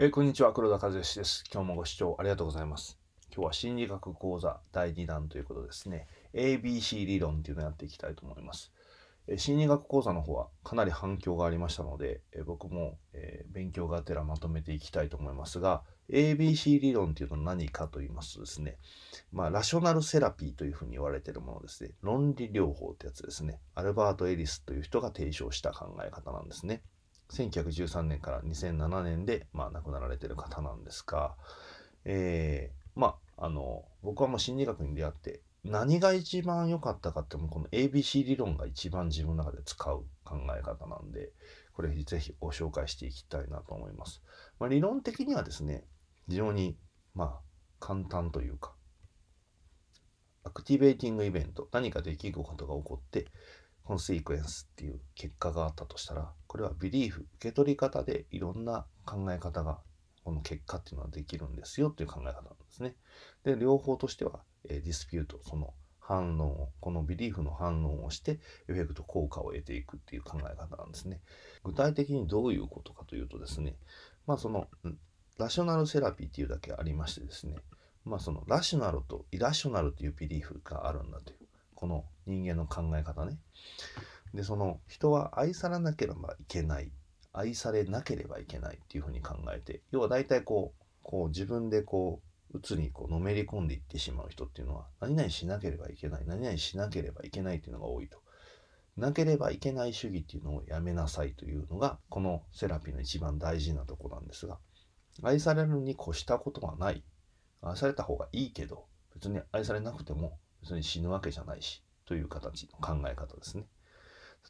えー、こんにちは、黒田和義です。今日もご視聴ありがとうございます。今日は心理学講座第2弾ということですね。ABC 理論っていうのをやっていきたいと思います。えー、心理学講座の方はかなり反響がありましたので、えー、僕も、え勉強がてらまとめていきたいと思いますが、ABC 理論っていうのは何かと言いますとですね、まあ、ラショナルセラピーというふうに言われているものですね。論理療法ってやつですね。アルバート・エリスという人が提唱した考え方なんですね。1913年から2007年で、まあ、亡くなられてる方なんですが、えー、まああの僕はもう心理学に出会って何が一番良かったかってもこの ABC 理論が一番自分の中で使う考え方なんでこれぜひご紹介していきたいなと思います。まあ、理論的にはですね非常にまあ簡単というかアクティベーティングイベント何か出来事が起こってこのシークエンスっていう結果があったとしたらこれはビリーフ受け取り方でいろんな考え方がこの結果っていうのはできるんですよっていう考え方なんですね。で両方としては、えディスピュートその反論をこのビリーフの反論をしてエフェクト効果を得ていくっていう考え方なんですね。具体的にどういうことかというとですねまあそのラショナルセラピーっていうだけありましてですねまあそのラショナルとイラショナルというビリーフがあるんだというこの人間の考え方ね。でその人は愛さらなければいけない愛されなければいけないっていうふうに考えて要は大体こうこう自分でこう鬱にこうのめり込んでいってしまう人っていうのは何々しなければいけない何々しなければいけないっていうのが多いと。なければいけない主義っていうのをやめなさいというのがこのセラピーの一番大事なとこなんですが愛されるに越したことはない愛された方がいいけど別に愛されなくても別に死ぬわけじゃないしという形の考え方ですね。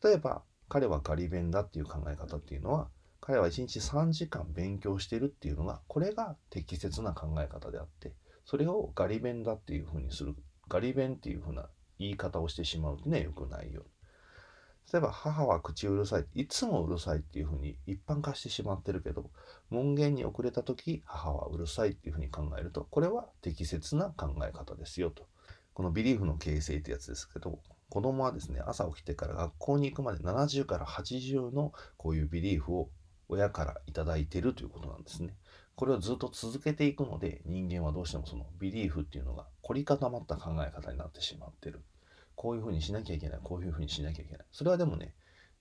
例えば彼は仮弁だっていう考え方っていうのは彼は1日3時間勉強してるっていうのがこれが適切な考え方であってそれをガリ弁だっていうふうにするガリ弁っていうふうな言い方をしてしまうっていうのは良くないよ例えば母は口うるさいいつもうるさいっていうふうに一般化してしまってるけど門限に遅れた時母はうるさいっていうふうに考えるとこれは適切な考え方ですよとこのビリーフの形成ってやつですけど子供はですね朝起きてから学校に行くまで70から80のこういうビリーフを親から頂いてるということなんですね。これをずっと続けていくので人間はどうしてもそのビリーフっていうのが凝り固まった考え方になってしまってる。こういうふうにしなきゃいけない、こういうふうにしなきゃいけない。それはでもね、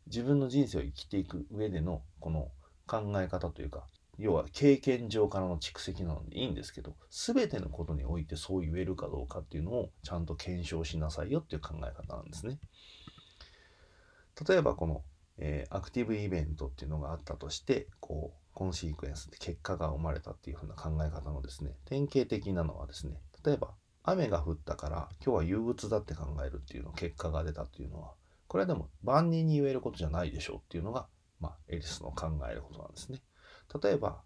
自分の人生を生きていく上でのこの考え方というか要は経験上からの蓄積なのでいいんですけど全てのことにおいてそう言えるかどうかっていうのをちゃんと検証しなさいよっていう考え方なんですね。例えばこの、えー、アクティブイベントっていうのがあったとしてこうコンシークエンスで結果が生まれたっていうふうな考え方のですね典型的なのはですね例えば雨が降ったから今日は憂鬱だって考えるっていうの結果が出たっていうのはこれはでも万人に言えることじゃないでしょうっていうのが、まあ、エリスの考えることなんですね。例えば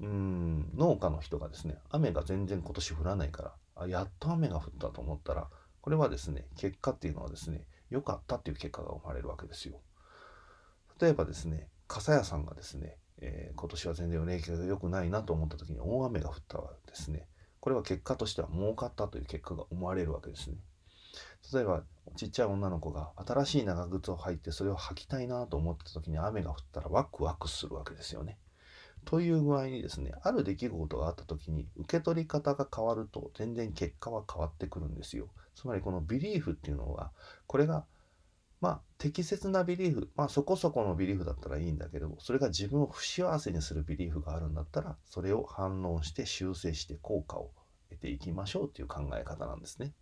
うん農家の人がですね雨が全然今年降らないからあやっと雨が降ったと思ったらこれはですね結果っていうのはですね良かったっていう結果が生まれるわけですよ。例えばですね傘屋さんがですね、えー、今年は全然売気が良くないなと思った時に大雨が降ったわけですねこれは結果としては儲かったという結果が生まれるわけですね。例えばちっちゃい女の子が新しい長靴を履いてそれを履きたいなと思った時に雨が降ったらワクワクするわけですよね。という具合にですねある出来事があった時に受け取り方が変わると全然結果は変わってくるんですよ。つまりこのビリーフっていうのはこれがまあ適切なビリーフまあそこそこのビリーフだったらいいんだけどもそれが自分を不幸せにするビリーフがあるんだったらそれを反論して修正して効果を得ていきましょうという考え方なんですね。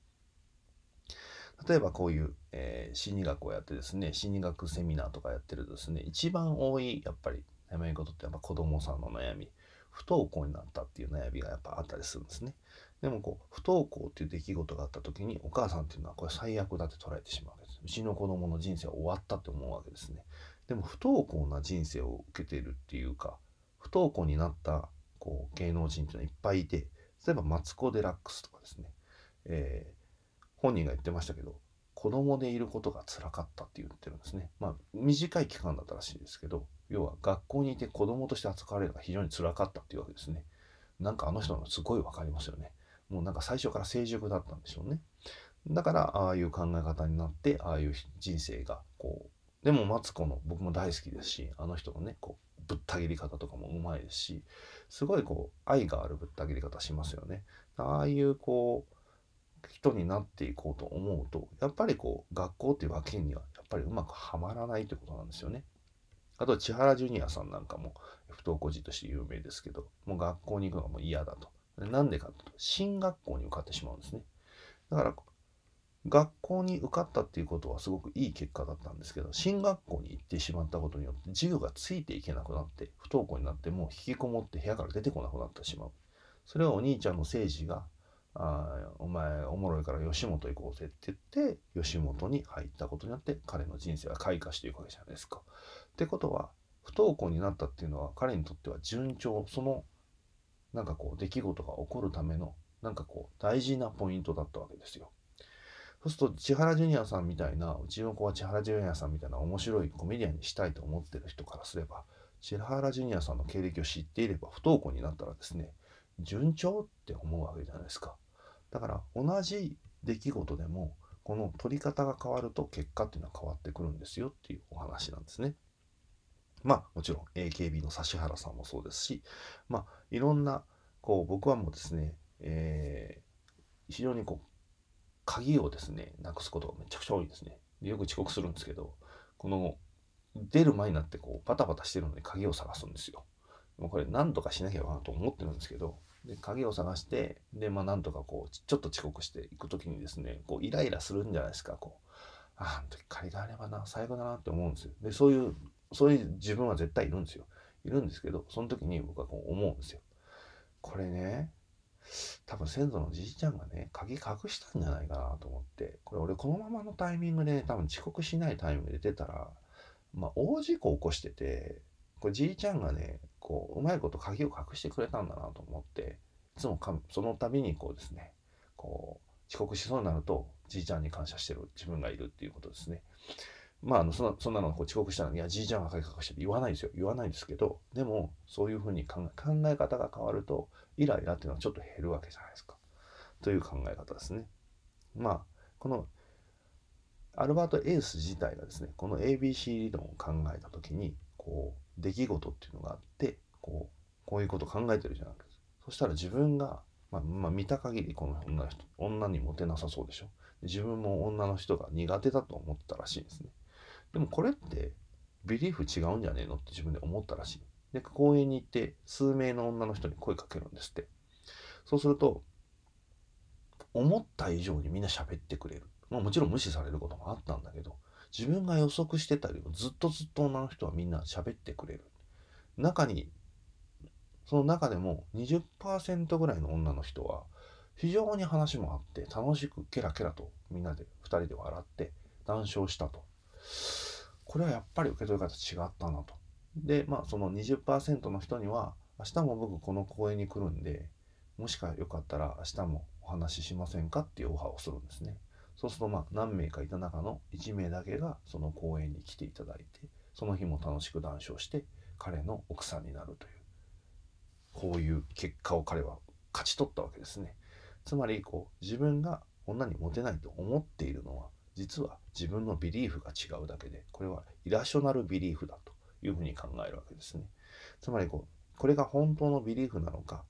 例えばこういう、えー、心理学をやってですね心理学セミナーとかやってるとですね一番多いやっぱり悩み事ってやっぱ子供さんの悩み不登校になったっていう悩みがやっぱあったりするんですねでもこう不登校っていう出来事があった時にお母さんっていうのはこれ最悪だって捉えてしまうわけですうちの子供の人生は終わったって思うわけですねでも不登校な人生を受けているっていうか不登校になったこう芸能人っていうのはいっぱいいて例えばマツコ・デラックスとかですね、え本人が言ってましたけど子供でいることが辛かったって言ってるんですね。まあ短い期間だったらしいですけど要は学校にいて子供として扱われるのが非常に辛かったっていうわけですね。なんかあの人のすごい分かりますよね。もうなんか最初から成熟だったんでしょうね。だからああいう考え方になってああいう人生がこうでもマツコの僕も大好きですしあの人のねこうぶった切り方とかもうまいですしすごいこう愛があるぶった切り方しますよね。ああいうこう人になっていこうと思うとやっぱりこう学校っていうわけにはやっぱりうまくはまらないということなんですよね。あと千原ジュニアさんなんかも不登校児として有名ですけどもう学校に行くのがもう嫌だと。なんでかと進学校に受かってしまうんですね。だから学校に受かったっていうことはすごくいい結果だったんですけど進学校に行ってしまったことによって授業がついていけなくなって不登校になってもう引きこもって部屋から出てこなくなってしまうそれはお兄ちゃんの誠治があお前おもろいから吉本行こうぜって言って吉本に入ったことによって彼の人生は開花していくわけじゃないですか。ってことは不登校になったっていうのは彼にとっては順調そのなんかこう出来事が起こるためのなんかこう大事なポイントだったわけですよ。そうすると千原ジュニアさんみたいなうちの子は千原ジュニアさんみたいな面白いコメディアンにしたいと思ってる人からすれば千原ジュニアさんの経歴を知っていれば不登校になったらですね順調って思うわけじゃないですか。だから同じ出来事でもこの取り方が変わると結果っていうのは変わってくるんですよっていうお話なんですね。まあもちろん AKB の指原さんもそうですしまあいろんなこう僕はもうですね、えー、非常にこう鍵をですねなくすことがめちゃくちゃ多いですね。よく遅刻するんですけどこの出る前になってこうバタバタしてるのに鍵を探すんですよ。もうこれ何とかしなきゃなと思ってるんですけどで鍵を探してでまあなんとかこうちょっと遅刻していく時にですねこうイライラするんじゃないですかこうああの時借りがあればな最後だなって思うんですよでそういうそういう自分は絶対いるんですよいるんですけどその時に僕はこう思うんですよこれね多分先祖のじいちゃんがね鍵隠したんじゃないかなと思ってこれ俺このままのタイミングで多分遅刻しないタイムグで出たらまあ大事故起こしててこれじいちゃんがねこううまいこと鍵を隠してくれたんだなと思っていつもかその度にこうですねこう遅刻しそうになるとじいちゃんに感謝してる自分がいるっていうことですね。まあ、あのそんなそんなのこう遅刻したら「いやじいちゃんが鍵隠して」って言わないですよ言わないですけどでもそういうふうに考え考え方が変わるとイライラっていうのはちょっと減るわけじゃないですかという考え方ですね。まあこのアルバート・エース自体がですねこの ABC 理論を考えた時にこう出来事っていうのがあってこうこういうこと考えてるじゃないですかそしたら自分が、まあ、まあ、見た限りこの女の人女にモテなさそうでしょ自分も女の人が苦手だと思ったらしいですねでもこれってビリーフ違うんじゃねえのって自分で思ったらしいで公園に行って数名の女の人に声かけるんですってそうすると思った以上にみんな喋ってくれるまあもちろん無視されることもあったんだけど自分が予測してたよりもずっとずっと女の人はみんな喋ってくれる中にその中でも20%ぐらいの女の人は非常に話もあって楽しくケラケラとみんなで2人で笑って談笑したとこれはやっぱり受け取り方違ったなとでまあその20%の人には明日も僕この公園に来るんでもしかよかったら明日もお話ししませんかっていうオファーをするんですねそうするとまあ何名かいた中の1名だけがその公演に来ていただいてその日も楽しく談笑して彼の奥さんになるというこういう結果を彼は勝ち取ったわけですね。つまりこう自分が女にモテないと思っているのは実は自分のビリーフが違うだけでこれはイラショナルビリーフだというふうに考えるわけですね。つまりこうこれが本当のビリーフなのか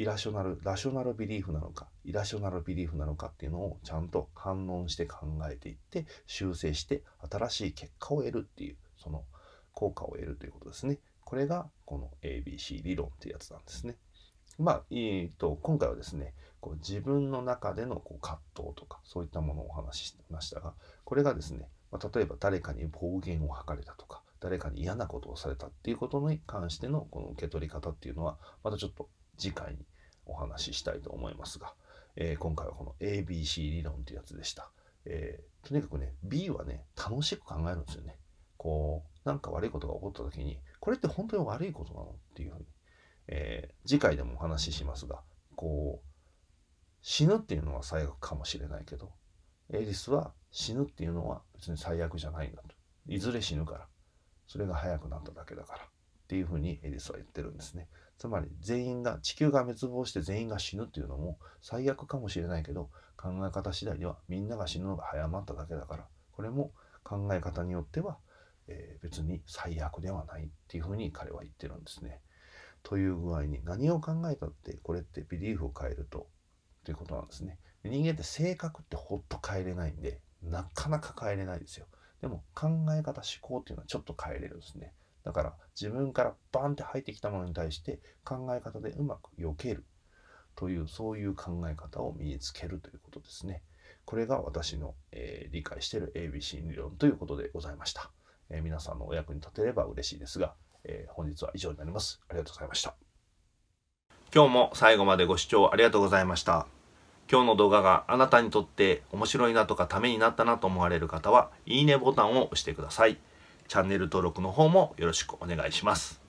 イラショナル、ラショナルビリーフなのか、イラショナルビリーフなのかっていうのをちゃんと反論して考えていって、修正して新しい結果を得るっていう、その効果を得るということですね。これがこの ABC 理論っていうやつなんですね。まあ、えーと、今回はですねこう自分の中でのこう葛藤とかそういったものをお話ししてましたがこれがですね、まあ、例えば誰かに暴言を吐かれたとか誰かに嫌なことをされたっていうことに関してのこの受け取り方っていうのはまたちょっと次回にお話ししたいと思いますが、えー、今回はこの ABC 理論というやつでした。えー、とにかくね、B はね、楽しく考えるんですよね。こう、なんか悪いことが起こった時に、これって本当に悪いことなのっていうふうに、えー、次回でもお話ししますが、こう、死ぬっていうのは最悪かもしれないけど、エリスは死ぬっていうのは別に最悪じゃないんだと。いずれ死ぬから。それが早くなっただけだから。っていうふうにエリスは言ってるんですね。つまり全員が地球が滅亡して全員が死ぬっていうのも最悪かもしれないけど考え方次第ではみんなが死ぬのが早まっただけだからこれも考え方によっては、えー、別に最悪ではないっていうふうに彼は言ってるんですね。という具合に何を考えたってこれってビリーフを変えるとということなんですね。人間って性格ってほっと変えれないんでなかなか変えれないですよ。でも考え方思考っていうのはちょっと変えれるんですね。だから自分からバンって入ってきたものに対して考え方でうまく避けるというそういう考え方を身につけるということですね。これが私の、えー、理解している ABC 理論ということでございました。えー、皆さんのお役に立てれば嬉しいですが、えー、本日は以上になります。ありがとうございました。今日も最後までご視聴ありがとうございました。今日の動画があなたにとって面白いなとかためになったなと思われる方は、いいねボタンを押してください。チャンネル登録の方もよろしくお願いします。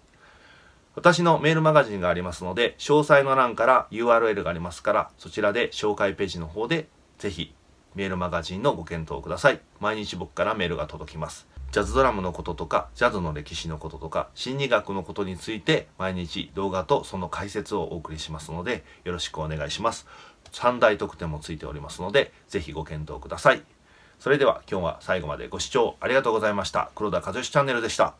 私のメールマガジンがありますので、詳細の欄から URL がありますから、そちらで紹介ページの方で、ぜひメールマガジンのご検討ください。毎日僕からメールが届きます。ジャズドラムのこととか、ジャズの歴史のこととか、心理学のことについて、毎日動画とその解説をお送りしますので、よろしくお願いします。3大特典もついておりますので、ぜひご検討ください。それでは今日は最後までご視聴ありがとうございました。黒田和義チャンネルでした。